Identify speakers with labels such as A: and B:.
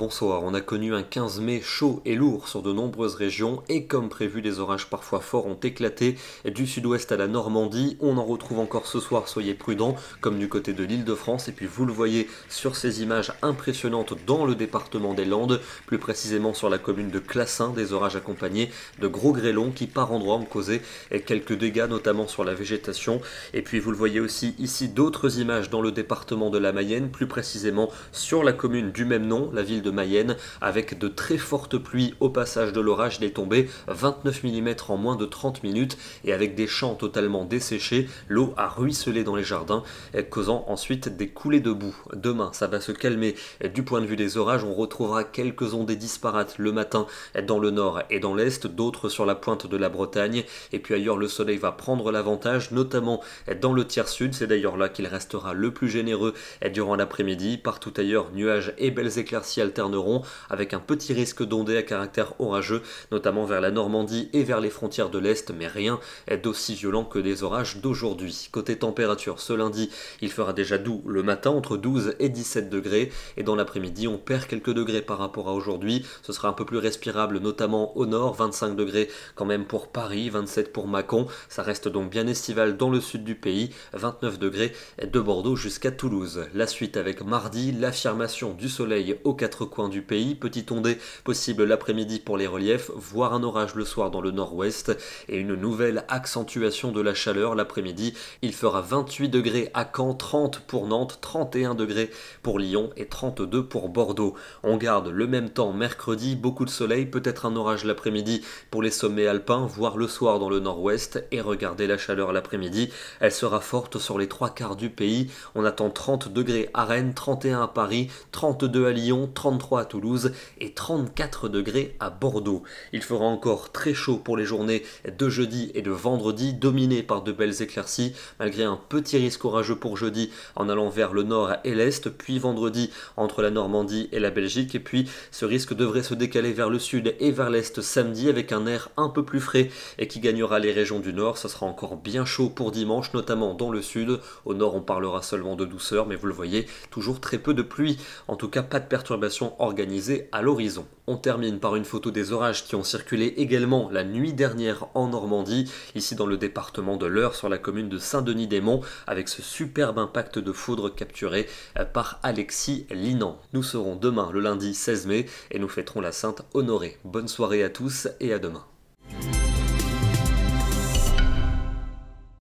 A: Bonsoir, on a connu un 15 mai chaud et lourd sur de nombreuses régions et comme prévu, des orages parfois forts ont éclaté du sud-ouest à la Normandie. On en retrouve encore ce soir, soyez prudents, comme du côté de l'île de France. Et puis vous le voyez sur ces images impressionnantes dans le département des Landes, plus précisément sur la commune de Classin, des orages accompagnés de gros grêlons qui par endroits ont causé quelques dégâts, notamment sur la végétation. Et puis vous le voyez aussi ici d'autres images dans le département de la Mayenne, plus précisément sur la commune du même nom, la ville de Mayenne, avec de très fortes pluies au passage de l'orage des tombées, 29 mm en moins de 30 minutes, et avec des champs totalement desséchés, l'eau a ruisselé dans les jardins, eh, causant ensuite des coulées de boue. Demain, ça va se calmer. Eh, du point de vue des orages, on retrouvera quelques ondes disparates le matin eh, dans le nord et dans l'est, d'autres sur la pointe de la Bretagne, et puis ailleurs le soleil va prendre l'avantage, notamment dans le tiers sud, c'est d'ailleurs là qu'il restera le plus généreux durant l'après-midi, partout ailleurs nuages et belles éclaircies avec un petit risque d'ondée à caractère orageux, notamment vers la Normandie et vers les frontières de l'Est, mais rien d'aussi violent que les orages d'aujourd'hui. Côté température, ce lundi, il fera déjà doux le matin, entre 12 et 17 degrés, et dans l'après-midi, on perd quelques degrés par rapport à aujourd'hui. Ce sera un peu plus respirable, notamment au nord, 25 degrés quand même pour Paris, 27 pour Mâcon. Ça reste donc bien estival dans le sud du pays, 29 degrés de Bordeaux jusqu'à Toulouse. La suite avec mardi, l'affirmation du soleil aux quatre coin du pays. Petit ondée possible l'après-midi pour les reliefs, voire un orage le soir dans le nord-ouest et une nouvelle accentuation de la chaleur l'après-midi. Il fera 28 degrés à Caen, 30 pour Nantes, 31 degrés pour Lyon et 32 pour Bordeaux. On garde le même temps mercredi, beaucoup de soleil, peut-être un orage l'après-midi pour les sommets alpins, voire le soir dans le nord-ouest et regardez la chaleur l'après-midi. Elle sera forte sur les trois quarts du pays. On attend 30 degrés à Rennes, 31 à Paris, 32 à Lyon, 33 à Toulouse et 34 degrés à Bordeaux. Il fera encore très chaud pour les journées de jeudi et de vendredi, dominées par de belles éclaircies, malgré un petit risque orageux pour jeudi en allant vers le nord et l'est, puis vendredi entre la Normandie et la Belgique, et puis ce risque devrait se décaler vers le sud et vers l'est samedi avec un air un peu plus frais et qui gagnera les régions du nord. Ce sera encore bien chaud pour dimanche, notamment dans le sud. Au nord, on parlera seulement de douceur, mais vous le voyez, toujours très peu de pluie. En tout cas, pas de perturbation Organisés à l'horizon. On termine par une photo des orages qui ont circulé également la nuit dernière en Normandie, ici dans le département de l'Eure, sur la commune de Saint-Denis-des-Monts, avec ce superbe impact de foudre capturé euh, par Alexis Linan. Nous serons demain, le lundi 16 mai, et nous fêterons la Sainte Honorée. Bonne soirée à tous et à demain.